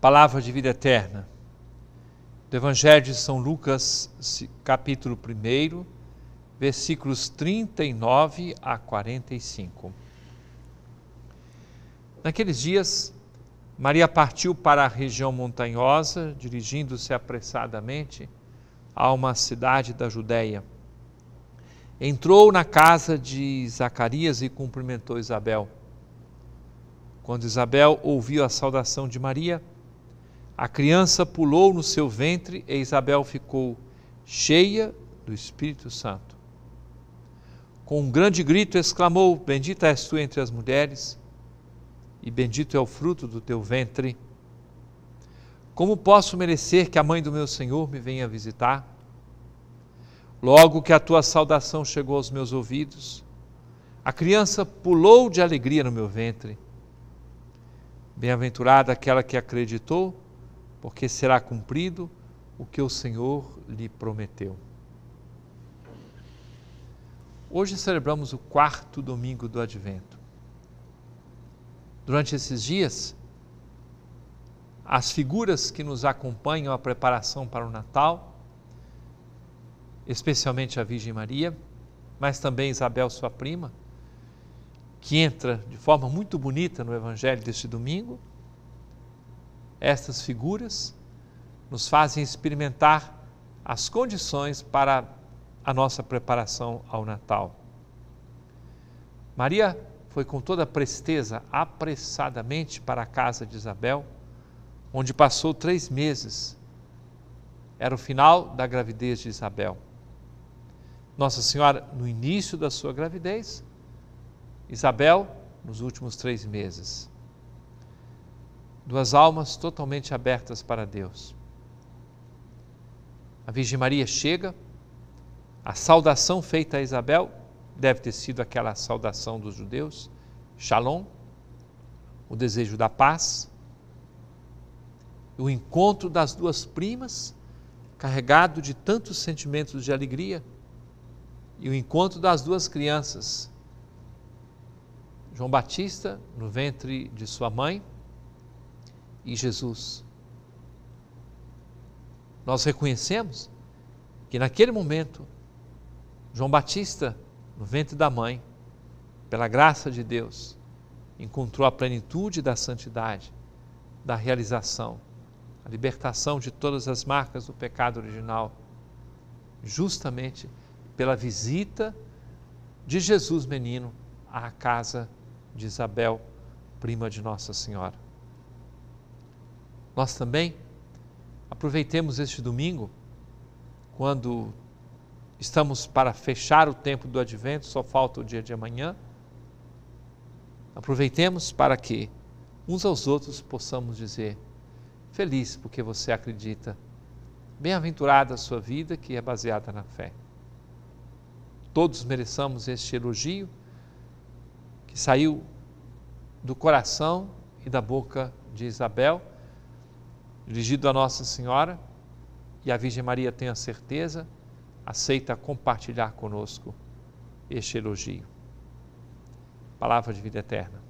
palavra de vida eterna, do Evangelho de São Lucas, capítulo 1, versículos 39 a 45. Naqueles dias, Maria partiu para a região montanhosa, dirigindo-se apressadamente a uma cidade da Judéia. Entrou na casa de Zacarias e cumprimentou Isabel. Quando Isabel ouviu a saudação de Maria, a criança pulou no seu ventre e Isabel ficou cheia do Espírito Santo. Com um grande grito exclamou: Bendita és tu entre as mulheres, e bendito é o fruto do teu ventre. Como posso merecer que a mãe do meu Senhor me venha visitar? Logo que a tua saudação chegou aos meus ouvidos, a criança pulou de alegria no meu ventre. Bem-aventurada aquela que acreditou porque será cumprido o que o Senhor lhe prometeu. Hoje celebramos o quarto domingo do Advento. Durante esses dias, as figuras que nos acompanham à preparação para o Natal, especialmente a Virgem Maria, mas também Isabel, sua prima, que entra de forma muito bonita no Evangelho deste domingo, estas figuras nos fazem experimentar as condições para a nossa preparação ao Natal. Maria foi com toda presteza apressadamente para a casa de Isabel, onde passou três meses. Era o final da gravidez de Isabel. Nossa Senhora, no início da sua gravidez, Isabel, nos últimos três meses duas almas totalmente abertas para Deus. A Virgem Maria chega, a saudação feita a Isabel deve ter sido aquela saudação dos judeus, Shalom, o desejo da paz, o encontro das duas primas, carregado de tantos sentimentos de alegria, e o encontro das duas crianças, João Batista no ventre de sua mãe e Jesus. Nós reconhecemos que naquele momento, João Batista, no ventre da mãe, pela graça de Deus, encontrou a plenitude da santidade, da realização, a libertação de todas as marcas do pecado original, justamente pela visita de Jesus menino à casa de Isabel, prima de Nossa Senhora nós também aproveitemos este domingo, quando estamos para fechar o tempo do advento, só falta o dia de amanhã. Aproveitemos para que uns aos outros possamos dizer: Feliz porque você acredita, bem-aventurada a sua vida que é baseada na fé. Todos mereçamos este elogio que saiu do coração e da boca de Isabel dirigido a Nossa Senhora, e a Virgem Maria tenha certeza, aceita compartilhar conosco este elogio. Palavra de vida eterna.